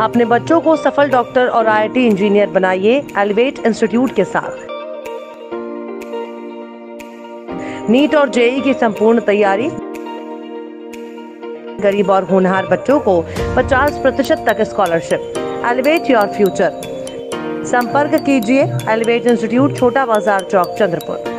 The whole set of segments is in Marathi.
अपने बच्चों को सफल डॉक्टर और आई इंजीनियर बनाइए एलिवेट इंस्टीट्यूट के साथ नीट और जेई की संपूर्ण तैयारी गरीब और होनहार बच्चों को 50 प्रतिशत तक स्कॉलरशिप एलिवेट योर फ्यूचर संपर्क कीजिए एलिवेट इंस्टीट्यूट छोटा बाजार चौक चंद्रपुर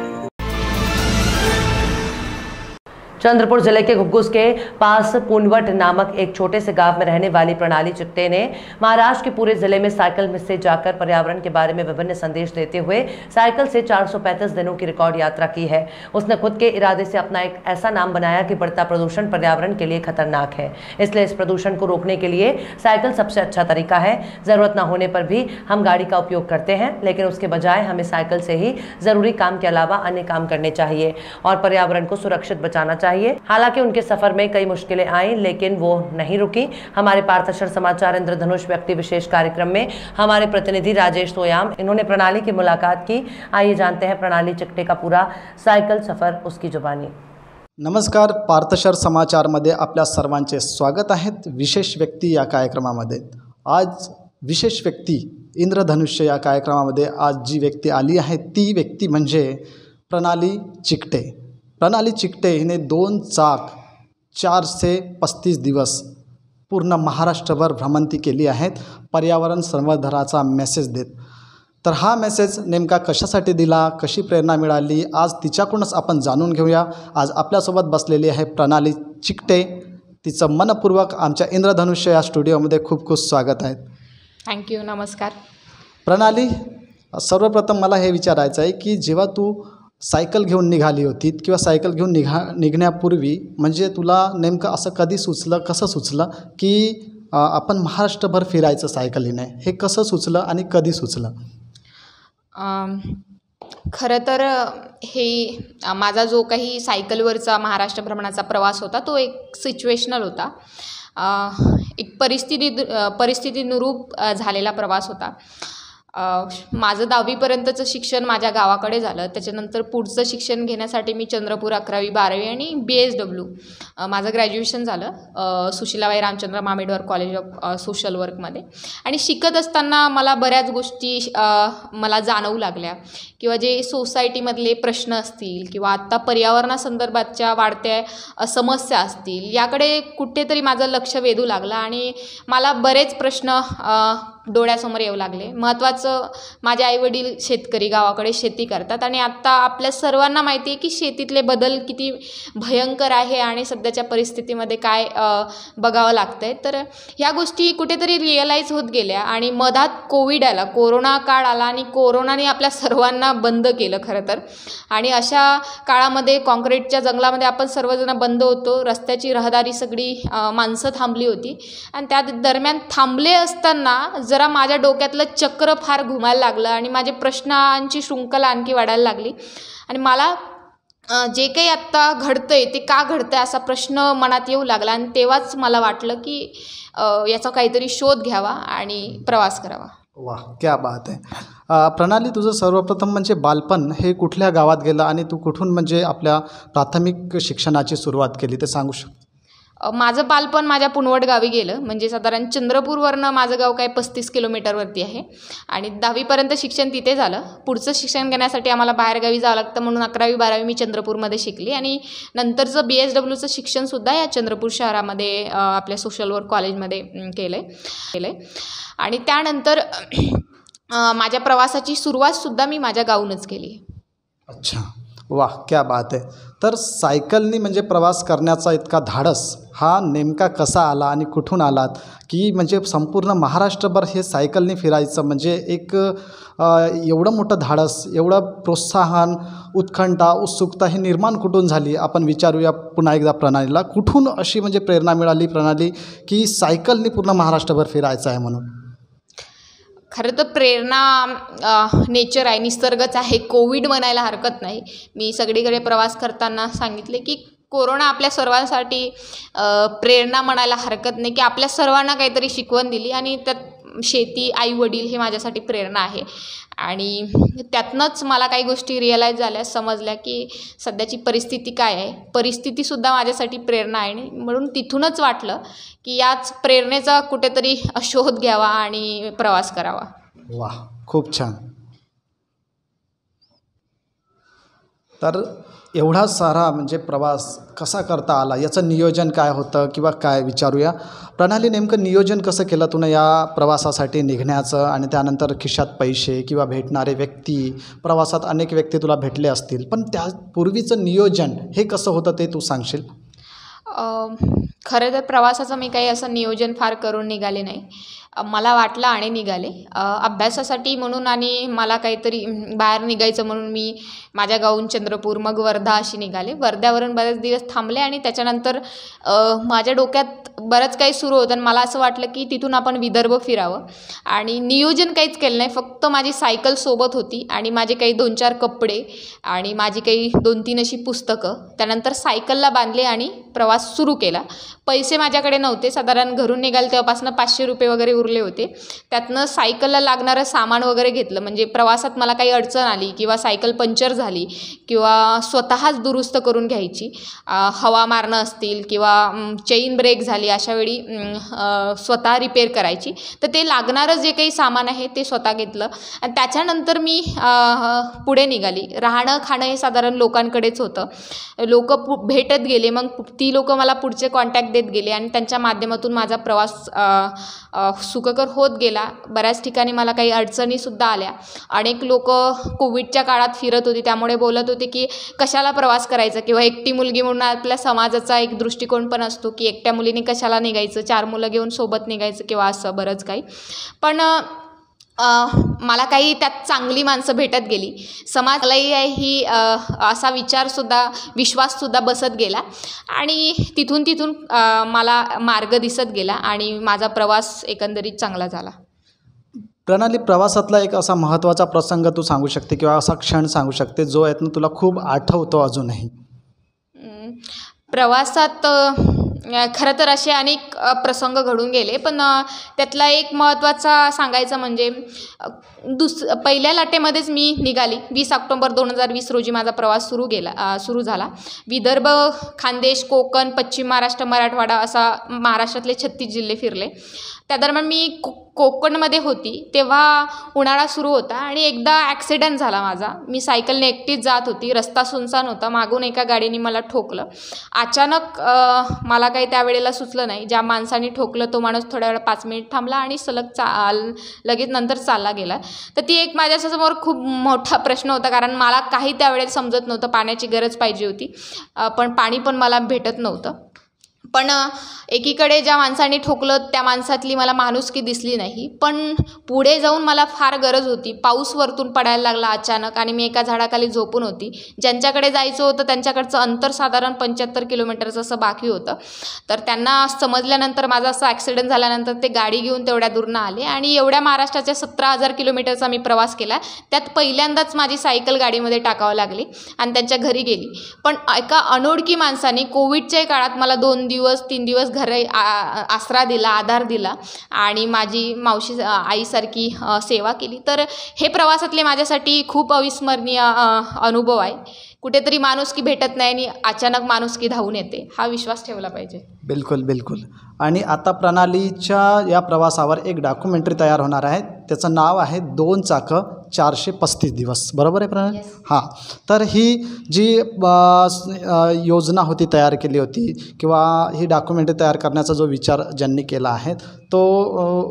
चंद्रपुर जिले के घुग्गुस के पास पुनवट नामक एक छोटे से गांव में रहने वाली प्रणाली चिट्टे ने महाराष्ट्र के पूरे जिले में साइकिल से जाकर पर्यावरण के बारे में विभिन्न संदेश देते हुए साइकिल से 435 दिनों की रिकॉर्ड यात्रा की है उसने खुद के इरादे से अपना एक ऐसा नाम बनाया कि बढ़ता प्रदूषण पर्यावरण के लिए खतरनाक है इसलिए इस प्रदूषण को रोकने के लिए साइकिल सबसे अच्छा तरीका है ज़रूरत न होने पर भी हम गाड़ी का उपयोग करते हैं लेकिन उसके बजाय हमें साइकिल से ही ज़रूरी काम के अलावा अन्य काम करने चाहिए और पर्यावरण को सुरक्षित बचाना चाहिए चाहिए हालांकि उनके सफर में कई मुश्किलें आई लेकिन वो नहीं रुकी हमारे पार्थशर समाचार इंद्रधनुष व्यक्ति विशेष कार्यक्रम में हमारे प्रतिनिधि राजेश सोयाम इन्होंने प्रणाली की मुलाकात की आइए जानते हैं प्रणाली चिकटे का पूरा साइकिल सफर उसकी जुबानी नमस्कार पार्थशर समाचार मध्य अपने सर्वांचे स्वागत है विशेष व्यक्ति या कार्यक्रम आज विशेष व्यक्ति इंद्रधनुष्य या कार्यक्रम आज जी व्यक्ति आली है ती व्यक्ति मजे प्रणाली चिकटे प्रणाली चिकटे हिने दोन चाक चारशे पस्तीस दिवस पूर्ण महाराष्ट्रभर भ्रमंती केली आहेत पर्यावरण संवर्धनाचा मेसेज देत तर हा मेसेज नेमका कशासाठी दिला कशी प्रेरणा मिळाली आज तिच्याकडूनच आपण जाणून घेऊया आज आपल्यासोबत बसलेली आहे प्रणाली चिकटे तिचं मनपूर्वक आमच्या इंद्रधनुष्य या स्टुडिओमध्ये खूप खूप स्वागत आहे थँक्यू नमस्कार प्रणाली सर्वप्रथम मला हे विचारायचं आहे की जेव्हा तू सायकल घेऊन निघाली होती किंवा सायकल घेऊन निघा निघण्यापूर्वी म्हणजे तुला नेमकं असं कधी सुचलं कसं सुचलं की आपण महाराष्ट्रभर फिरायचं सायकलीने हे कसं सुचलं आणि कधी सुचलं खरं तर हे माझा जो काही सायकलवरचा महाराष्ट्र भ्रमणाचा प्रवास होता तो एक सिच्युएशनल होता एक परिस्थिती परिस्थितीनुरूप झालेला प्रवास होता माझं दहावीपर्यंतचं शिक्षण माझ्या गावाकडे झालं त्याच्यानंतर पुढचं शिक्षण घेण्यासाठी मी चंद्रपूर अकरावी बारावी आणि बी एस डब्ल्यू माझं ग्रॅज्युएशन झालं Sushilabai Ramchandra Mamedwar college of social वर्कमध्ये आणि शिकत असताना मला बऱ्याच गोष्टी मला जाणवू लागल्या किंवा जे सोसायटीमधले प्रश्न असतील किंवा आत्ता पर्यावरणासंदर्भातच्या वाढत्या समस्या असतील याकडे कुठेतरी माझं लक्ष वेधू लागलं आणि मला बरेच प्रश्न डोळ्यासमोर येऊ लागले महत्त्वाचं माझे आईवडील शेतकरी गावाकडे शेती करतात आणि आत्ता आपल्या सर्वांना माहिती आहे की शेतीतले बदल किती भयंकर आहे आणि सध्याच्या परिस्थितीमध्ये काय बघावं लागतं आहे तर ह्या गोष्टी कुठेतरी रिअलाईज होत गेल्या आणि मधात कोविड आला कोरोना काळ आला आणि कोरोनाने आपल्या सर्वांना बंद केलं खरं तर आणि अशा काळामध्ये कॉन्क्रीटच्या जंगलामध्ये आपण सर्वजण बंद होतो रस्त्याची रहदारी सगळी माणसं थांबली होती आणि त्या दरम्यान थांबले असताना जर जरा माझ्या डोक्यातलं चक्र फार घुमायला लागलं आणि माझे प्रश्नांची शृंखला आणखी वाढायला लागली आणि मला जे काही आत्ता घडतं आहे ते का घडतं आहे असा प्रश्न मनात येऊ लागला आणि तेव्हाच मला वाटलं की याचा काहीतरी शोध घ्यावा आणि प्रवास करावा वा क्या बात आहे प्रणाली तुझं सर्वप्रथम म्हणजे बालपण हे कुठल्या गावात गेलं आणि तू कुठून म्हणजे आपल्या प्राथमिक शिक्षणाची सुरुवात केली ते सांगू शकतो माझं बालपण माझ्या गावी गेलं म्हणजे साधारण चंद्रपूरवरनं माझं गाव काय पस्तीस किलोमीटरवरती आहे आणि दहावीपर्यंत शिक्षण तिथे झालं पुढचं शिक्षण घेण्यासाठी आम्हाला बाहेरगावी जावं लागतं म्हणून अकरावी बारावी मी चंद्रपूरमध्ये शिकली आणि नंतरचं बी एस डब्ल्यूचं शिक्षणसुद्धा या चंद्रपूर शहरामध्ये आपल्या सोशल वर्क कॉलेजमध्ये केलं आहे केलं आहे आणि त्यानंतर माझ्या प्रवासाची सुरुवातसुद्धा मी माझ्या गावूनच केली अच्छा वा क्या बात आहे तर सायकलनी म्हणजे प्रवास करण्याचा इतका धाडस हा नेमका कसा आला आणि कुठून आलात की म्हणजे संपूर्ण महाराष्ट्रभर हे सायकलनी फिरायचं म्हणजे एक एवढं मोठं धाडस एवढं प्रोत्साहन उत्खंठा उत्सुकता हे निर्माण कुठून झाली आपण विचारूया पुन्हा एकदा प्रणालीला कुठून अशी म्हणजे प्रेरणा मिळाली प्रणाली की सायकलनी पूर्ण महाराष्ट्रभर फिरायचं आहे म्हणून खरं तर प्रेरणा नेचर आहे निसर्गच आहे कोविड म्हणायला हरकत नाही मी सगळीकडे प्रवास करताना सांगितले की कोरोना आपल्या सर्वांसाठी प्रेरणा म्हणायला हरकत नाही की आपल्या सर्वांना काहीतरी शिकवण दिली आणि त्यात शेती आई वडील हे माझ्यासाठी प्रेरणा आहे आणि त्यातनंच मला काही गोष्टी रिअलाईज झाल्या समजल्या की सध्याची परिस्थिती काय आहे परिस्थितीसुद्धा माझ्यासाठी प्रेरणा आहे आणि म्हणून तिथूनच वाटलं की याच प्रेरणेचा कुठेतरी शोध घ्यावा आणि प्रवास करावा वा खूप छान तर एवढा सारा म्हणजे प्रवास कसा करता आला याचं नियोजन काय होतं किंवा काय विचारूया प्रणाली नेमकं नियोजन कसं केलं तुला या प्रवासासाठी निघण्याचं आणि त्यानंतर खिशात पैसे किंवा भेटणारे व्यक्ती प्रवासात अनेक व्यक्ती तुला भेटले असतील पण त्यापूर्वीचं नियोजन हे कसं होतं ते तू सांगशील खरं तर प्रवासाचं मी काही असं नियोजन फार करून निघाले नाही मला वाटलं आणि निघाले अभ्यासासाठी म्हणून आणि मला काहीतरी बाहेर निघायचं म्हणून मी माझ्या गावून चंद्रपूर मग वर्धा अशी निघाले वर्ध्यावरून बरेच दिवस थांबले आणि त्याच्यानंतर माझ्या डोक्यात बरंच काही सुरू होतं आणि मला असं वाटलं की तिथून आपण विदर्भ फिरावं आणि नियोजन काहीच केलं नाही फक्त माझी सायकल सोबत होती आणि माझे काही दोन चार कपडे आणि माझी काही दोन तीन अशी पुस्तकं त्यानंतर सायकलला बांधले आणि प्रवास सुरू केला पैसे माझ्याकडे नव्हते साधारण घरून निघाले तेव्हापासून पाचशे रुपये वगैरे उर उरले होते त्यातनं सायकलला लागणारं सामान वगैरे घेतलं म्हणजे प्रवासात मला काही अडचण आली किंवा सायकल पंचर झाली किंवा स्वतःच दुरुस्त करून घ्यायची हवा मारणं असतील किंवा चेन ब्रेक झाली अशावेळी स्वतः रिपेअर करायची तर ते लागणारं जे काही सामान आहे ते स्वतः घेतलं आणि त्याच्यानंतर मी पुढे निघाली राहणं खाणं हे साधारण लोकांकडेच होतं लोक भेटत गेले मग ती लोकं मला पुढचे कॉन्टॅक्ट देत गेले आणि त्यांच्या माध्यमातून माझा प्रवास सुखकर होत गेला बऱ्याच ठिकाणी मला काही अडचणीसुद्धा आल्या अनेक लोक कोविडच्या काळात फिरत होती त्यामुळे बोलत होते की कशाला प्रवास करायचा किंवा एकटी मुलगी म्हणून आपल्या समाजाचा एक दृष्टिकोन पण असतो की एकट्या मुलीने कशाला निघायचं चार मुलं घेऊन सोबत निघायचं किंवा असं बरंच काही पण मला काही त्यात चांगली माणसं भेटत गेली समाजलाही ही असा विचारसुद्धा विश्वाससुद्धा बसत गेला आणि तिथून तिथून मला मार्ग दिसत गेला आणि माझा प्रवास एकंदरीत चांगला झाला प्रणाली प्रवासातला एक असा महत्त्वाचा प्रसंग तू सांगू शकते किंवा असा क्षण सांगू शकते जो यातनं तुला खूप आठवतो अजूनही प्रवासात खरं तर असे अनेक प्रसंग घडून गेले पण त्यातला एक महत्त्वाचा सांगायचं म्हणजे दुस पहिल्या लाटेमध्येच मी निघाली वीस ऑक्टोंबर दोन हजार वीस रोजी माझा प्रवास सुरू गेला सुरू झाला विदर्भ खानदेश कोकण पश्चिम महाराष्ट्र मराठवाडा असा महाराष्ट्रातले छत्तीस जिल्हे फिरले त्या दरम्यान मी कोकणमध्ये होती तेव्हा उन्हाळा सुरू होता आणि एकदा ॲक्सिडेंट झाला माझा मी सायकलने एकटीच जात होती रस्ता सुनसान होता मागून एका गाडीने मला ठोकलं अचानक मला काही त्यावेळेला सुचलं नाही ज्या माणसाने ठोकलं तो माणूस थोड्या वेळा पाच मिनिट थांबला आणि सलग चा लगेच नंतर चालला गेला तर ती एक माझ्यासमोर खूप मोठा प्रश्न होता कारण मला काही त्यावेळेस समजत नव्हतं पाण्याची गरज पाहिजे होती पण पाणी पण मला भेटत नव्हतं पण एकीकडे ज्या माणसाने ठोकलं त्या माणसातली मला माणुसकी दिसली नाही पण पुढे जाऊन मला फार गरज होती पाऊस वरतून पडायला लागला अचानक आणि मी एका झाडाखाली झोपून होती ज्यांच्याकडे जायचं होतं त्यांच्याकडचं अंतर साधारण पंच्याहत्तर किलोमीटरचं असं बाकी होतं तर त्यांना समजल्यानंतर माझा असा ॲक्सिडेंट झाल्यानंतर ते गाडी घेऊन तेवढ्या दूरनं आले आणि एवढ्या महाराष्ट्राच्या सतरा हजार किलोमीटरचा मी प्रवास केला त्यात पहिल्यांदाच माझी सायकल गाडीमध्ये टाकावं लागली आणि त्यांच्या घरी गेली पण एका अनोळखी माणसाने कोविडच्या काळात मला दोन दिवस दिवस तीन दिवस घर आसरा दिला आधार दिला आणि माझी मावशी आईसारखी सेवा केली तर हे प्रवासातले माझ्यासाठी खूप अविस्मरणीय अनुभव आहे कुठेतरी माणुसकी भेटत नाही आणि अचानक माणुसकी धावून येते हा विश्वास ठेवला पाहिजे बिलकुल बिलकुल आणि आता प्रणालीच्या या प्रवासावर एक डॉक्युमेंटरी तयार होणार आहे त्याचं नाव आहे दोन चाकं चारशे पस्तीस दिवस बरोबर आहे प्रणाली yes. हां तर ही जी योजना होती तयार केली होती किंवा ही डॉक्युमेंटरी तयार करण्याचा जो विचार ज्यांनी केला आहे तो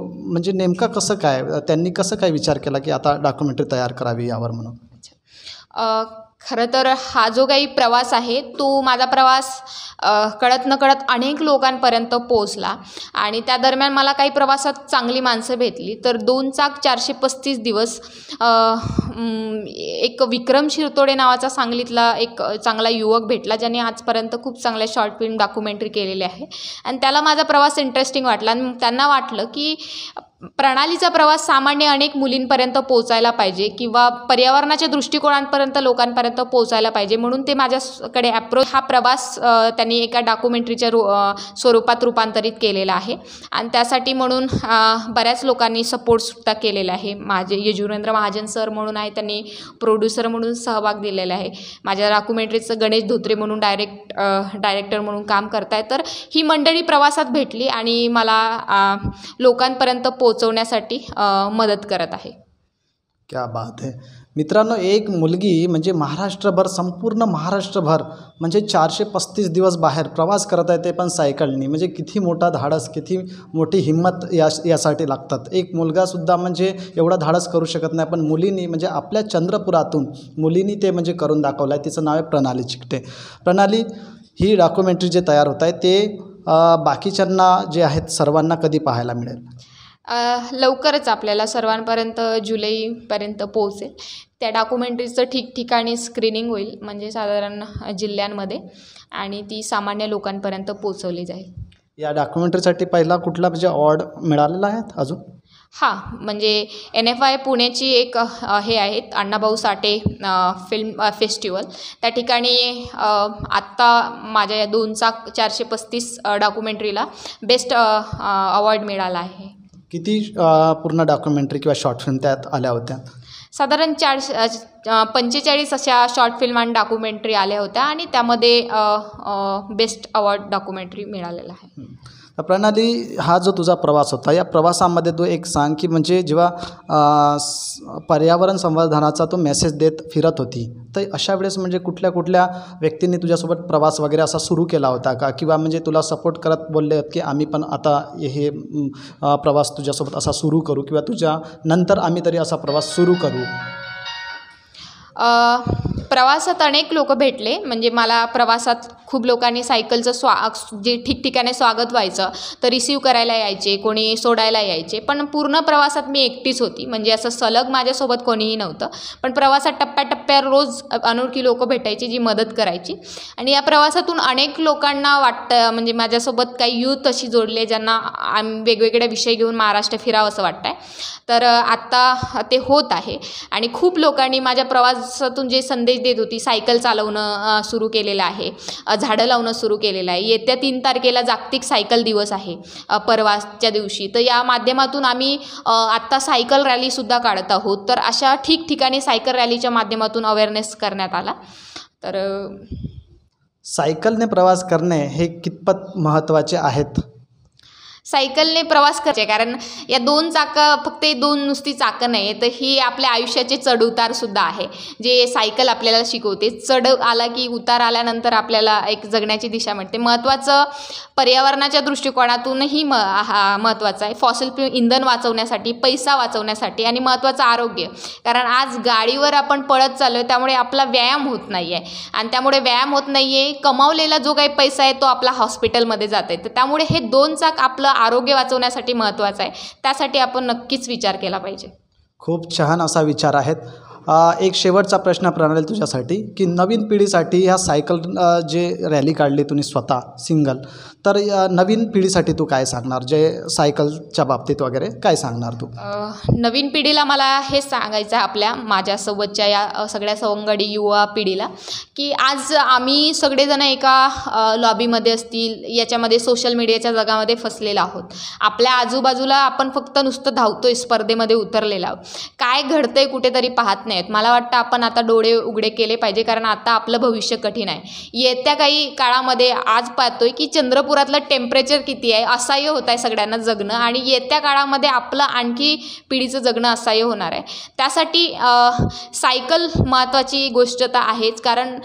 म्हणजे नेमका कसं काय त्यांनी कसं काय विचार केला की आता डॉक्युमेंटरी तयार करावी यावर म्हणून खरं तर हा जो काही प्रवास आहे तो माझा प्रवास कळत न कळत अनेक लोकांपर्यंत पोहोचला आणि त्या दरम्यान मला काही प्रवासात चांगली माणसं भेटली तर दोन चाक चारशे पस्तीस दिवस एक विक्रम शिरतोडे नावाचा सांगलीतला एक चांगला युवक भेटला ज्याने आजपर्यंत खूप चांगल्या शॉर्ट फिल्म डॉक्युमेंटरी केलेले आहे आणि त्याला माझा प्रवास इंटरेस्टिंग वाटला आणि त्यांना वाटलं की प्रणालीचा प्रवास सामान्य अनेक मुलींपर्यंत पोहोचायला पाहिजे किंवा पर्यावरणाच्या दृष्टिकोनांपर्यंत लोकांपर्यंत पोहोचायला पाहिजे म्हणून ते माझ्याकडे ॲप्रोच हा प्रवास त्यांनी एका डॉक्युमेंटरीच्या रू स्वरूपात रूपांतरित केलेला आहे आणि त्यासाठी म्हणून बऱ्याच लोकांनी सपोर्टसुद्धा केलेला आहे माझे यजुरेंद्र महाजन सर म्हणून आहे त्यांनी प्रोड्युसर म्हणून सहभाग दिलेला आहे माझ्या डॉक्युमेंटरीचं गणेश धोत्रे म्हणून डायरेक्ट डायरेक्टर म्हणून काम करताय तर ही मंडळी प्रवासात भेटली आणि मला लोकांपर्यंत पोच पोचवण्यासाठी मदत करत आहे क्या बात है मित्रांनो एक मुलगी म्हणजे महाराष्ट्रभर संपूर्ण महाराष्ट्रभर म्हणजे चारशे पस्तीस दिवस बाहेर प्रवास करत आहे ते पण सायकलनी म्हणजे किती मोठा धाडस किती मोठी हिंमत या यासाठी लागतात एक मुलगासुद्धा म्हणजे एवढा धाडस करू शकत नाही पण मुलींनी म्हणजे आपल्या चंद्रपुरातून मुलीनी ते म्हणजे करून दाखवलं आहे तिचं नाव आहे प्रणाली चिकटे प्रणाली ही डॉक्युमेंटरी जे तयार होत आहे ते बाकीच्यांना जे आहेत सर्वांना कधी पाहायला मिळेल लवकरच आपल्याला सर्वांपर्यंत जुलैपर्यंत पोहोचेल त्या डॉक्युमेंटरीचं ठिकठिकाणी स्क्रीनिंग होईल म्हणजे साधारण जिल्ह्यांमध्ये आणि ती सामान्य लोकांपर्यंत पोचवली जाईल या डॉक्युमेंटरीसाठी पहिला कुठला म्हणजे अवॉर्ड मिळालेला आहे अजून हां म्हणजे एन एफ आय पुण्याची एक हे आहेत अण्णाभाऊ साठे फिल्म फेस्टिवल त्या ठिकाणी आत्ता माझ्या या दोनचा चारशे पस्तीस डॉक्युमेंटरीला बेस्ट अवॉर्ड मिळाला आहे किती पूर्ण डॉक्युमेंटरी किंवा शॉर्ट फिल्म त्यात आल्या होत्या साधारण चारशे पंचेचाळीस अशा शॉर्ट फिल्म आणि डॉक्युमेंटरी आल्या होत्या आणि त्यामध्ये बेस्ट अवॉर्ड डॉक्युमेंटरी मिळालेला आहे प्रणाली हा जो तुझा प्रवास होता या प्रवासामध्ये तू एक सांग की म्हणजे जेव्हा पर्यावरण संवर्धनाचा तो मेसेज देत फिरत होती तर अशा वेळेस म्हणजे कुठल्या कुठल्या व्यक्तींनी तुझ्यासोबत प्रवास वगैरे असा सुरू केला होता का किंवा म्हणजे तुला सपोर्ट करत बोलले की आम्ही पण आता हे प्रवास तुझ्यासोबत असा सुरू करू किंवा तुझ्या नंतर आम्ही तरी असा प्रवास सुरू करू प्रवासात अनेक लोक भेटले म्हणजे मला प्रवासात खूप लोकांनी सायकलचं स्वा जे ठिकठिकाणी स्वागत व्हायचं तर रिसीव करायला यायचे कोणी सोडायला यायचे पण पूर्ण प्रवासात मी एकटीच होती म्हणजे असं सलग माझ्यासोबत कोणीही नव्हतं पण प्रवासात टप्प्याटप्प्यावर रोज अनोळखी लोकं भेटायची जी मदत करायची आणि या प्रवासातून अनेक लोकांना वाटतं म्हणजे माझ्यासोबत काही यूथ अशी जोडले ज्यांना आम्ही वेगवेगळ्या विषय घेऊन महाराष्ट्र फिरावं असं वाटतं आहे तर आत्ता ते होत आहे आणि खूप लोकांनी माझ्या प्रवासातून जे संदेश देत होती सायकल चालवणं सुरू केलेलं आहे झाडं लावणं सुरू केलेलं आहे येत्या तीन तारखेला जागतिक सायकल दिवस आहे परवाच्या दिवशी तर या माध्यमातून आम्ही आत्ता सायकल रॅलीसुद्धा काढत आहोत तर अशा ठिकठिकाणी सायकल रॅलीच्या माध्यमातून अवेअरनेस करण्यात आला तर सायकलने प्रवास करणे हे कितपत महत्त्वाचे आहेत सायकलने प्रवास करायचे कारण या दोन चाकं फक्त दोन नुसती चाकं नाही तर ही आपल्या आयुष्याचे चढउतारसुद्धा आहे जे सायकल आपल्याला शिकवते चढ आला की उतार आल्यानंतर आपल्याला एक जगण्याची दिशा मिळते महत्त्वाचं पर्यावरणाच्या दृष्टिकोनातूनही म हा महत्त्वाचा आहे फॉसल फ्यू इंधन वाचवण्यासाठी पैसा वाचवण्यासाठी आणि महत्त्वाचं आरोग्य कारण आज गाडीवर आपण पळत चाललो आहे त्यामुळे आपला व्यायाम होत नाही आहे आणि त्यामुळे व्यायाम होत नाही आहे कमावलेला जो काही पैसा आहे तो आपला हॉस्पिटलमध्ये जात आहे तर त्यामुळे हे दोन चाक आपलं आरोग्य वाचवण्यासाठी महत्त्वाचं आहे त्यासाठी आपण नक्कीच विचार केला पाहिजे खूप छान असा विचार आहेत एक शेवटचा प्रश्न प्रणाली तुझ्यासाठी की नवीन पिढीसाठी ह्या सायकल जे रॅली काढली तुम्ही स्वतः सिंगल तर नवीन पिढीसाठी तू काय सांगणार जे सायकलच्या बाबतीत वगैरे काय सांगणार तू नवीन पिढीला मला हे सांगायचं आहे आपल्या माझ्यासोबतच्या या सगळ्या सवंगडी युवा पिढीला की आज आम्ही सगळेजण एका लॉबीमध्ये असतील याच्यामध्ये सोशल मीडियाच्या जगामध्ये फसलेला आहोत आपल्या आजूबाजूला आपण फक्त नुसतं धावतोय स्पर्धेमध्ये उतरलेला काय घडतंय कुठेतरी पाहत नाही आहेत मला वाटतं आपण आता डोळे उघडे केले पाहिजे कारण आता आपलं भविष्य कठीण आहे येत्या काही काळामध्ये आज पाहतोय की चंद्रपुरातलं टेम्परेचर किती आहे असह्य होत आहे सगळ्यांना जगणं आणि येत्या काळामध्ये आपलं आणखी पिढीचं जगणं असह्य होणार आहे त्यासाठी सायकल महत्त्वाची गोष्ट तर आहेच कारण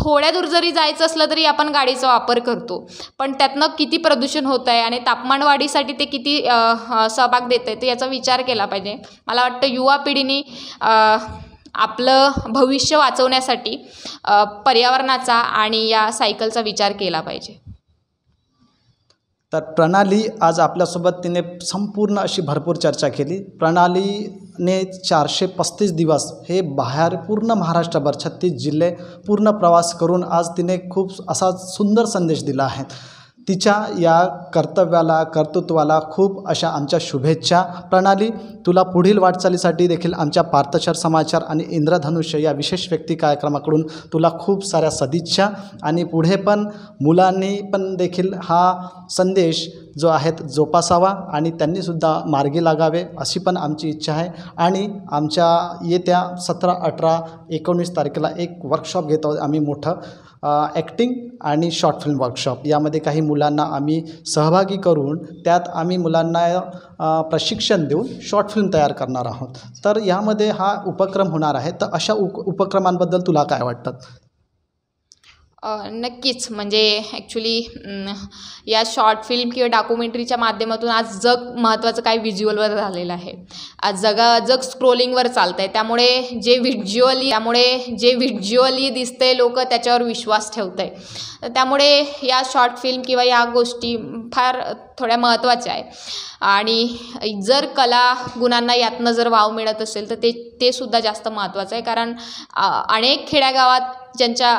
थोड्या दूर जरी जायचं असलं तरी आपण गाडीचा वापर करतो पण त्यातनं किती प्रदूषण होत आहे आणि तापमानवाढीसाठी ते किती सहभाग देत आहे ते याचा विचार केला पाहिजे मला वाटतं युवा पिढीने आपलं भविष्य वाचवण्यासाठी पर्यावरणाचा आणि या सायकलचा विचार केला पाहिजे तर प्रणाली आज आपल्यासोबत तिने संपूर्ण अशी भरपूर चर्चा केली प्रणालीने चारशे पस्तीस दिवस हे बाहेर पूर्ण महाराष्ट्रभर छत्तीस जिल्हे पूर्ण प्रवास करून आज तिने खूप असा सुंदर संदेश दिला आहे तिच्या या कर्तव्याला कर्तृत्वाला खूप अशा आमच्या शुभेच्छा प्रणाली तुला पुढील वाटचालीसाठी देखील आमच्या पार्थशर समाचार आणि इंद्रधनुष्य या विशेष व्यक्ती कार्यक्रमाकडून तुला खूप साऱ्या सदिच्छा आणि पुढे पण मुलांनी पण देखील हा संदेश जो आहेत जोपासावा आणि त्यांनीसुद्धा मार्गी लागावे अशी पण आमची इच्छा आहे आणि आमच्या येत्या सतरा अठरा एकोणीस तारखेला एक वर्कशॉप घेत आहोत आम्ही मोठं ॲक्टिंग आणि शॉर्ट फिल्म वर्कशॉप यामध्ये काही मुलांना आम्ही सहभागी करून त्यात आम्ही मुलांना प्रशिक्षण देऊन शॉर्ट फिल्म तयार करणार आहोत तर यामध्ये हा उपक्रम होणार आहे तर अशा उप उपक्रमांबद्दल तुला काय वाटतं नक्कीच म्हणजे ॲक्च्युली या शॉर्ट फिल्म किंवा डॉक्युमेंटरीच्या माध्यमातून आज जग महत्त्वाचं काय व्हिज्युअलवर झालेलं आहे आज जगा जग स्क्रोलिंगवर चालतं आहे त्यामुळे जे व्हिज्युअली त्यामुळे जे व्हिज्युअली आहे लोक त्याच्यावर विश्वास ठेवत आहे त्यामुळे या शॉर्ट फिल्म किंवा या गोष्टी फार थोड्या महत्त्वाच्या आहे आणि जर कला गुणांना यातनं जर वाव मिळत असेल तर ते ते सुद्धा जास्त महत्त्वाचं आहे कारण अनेक खेड्यागावात ज्यांच्या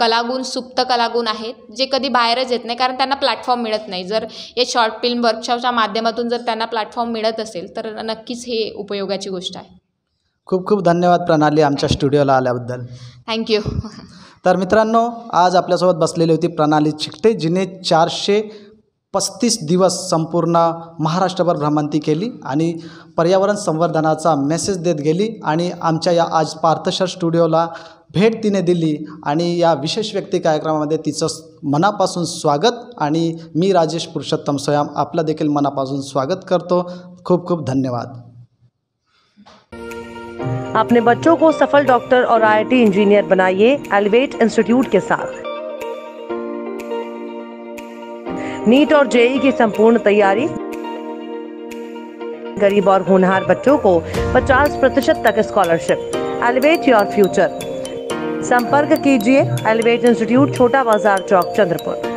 कलागुण सुप्त कलागुण आहेत जे कधी बाहेरच येत नाही कारण त्यांना प्लॅटफॉर्म मिळत नाही जर हे शॉर्ट फिल्म वर्कशॉपच्या माध्यमातून जर त्यांना प्लॅटफॉर्म मिळत असेल तर नक्कीच हे उपयोगाची गोष्ट आहे खूप खूप धन्यवाद प्रणाली आमच्या स्टुडिओला आल्याबद्दल थँक्यू तर मित्रांनो आज आपल्यासोबत बसलेली होती प्रणाली चिकटे जिने चारशे पस्तीस दिवस संपूर्ण महाराष्ट्रभर भ्रमंती केली आणि पर्यावरण संवर्धनाचा मेसेज देत गेली आणि आमच्या या आज पार्थशर स्टुडिओला भेट तिने दिली आणि या विशेष व्यक्ती कार्यक्रमामध्ये तिचं मनापासून स्वागत आणि मी राजेश पुरुषोत्तम स्वयं आपलं देखील मनापासून स्वागत करतो खूप खूप धन्यवाद अपने बच्चों को सफल डॉक्टर और आईआईटी इंजीनियर बनाइए एलिवेट इंस्टीट्यूट के साथ नीट और जेई की संपूर्ण तैयारी गरीब और होनहार बच्चों को 50 प्रतिशत तक स्कॉलरशिप एलिवेट योर फ्यूचर संपर्क कीजिए एलिवेट इंस्टीट्यूट छोटा बाजार चौक चंद्रपुर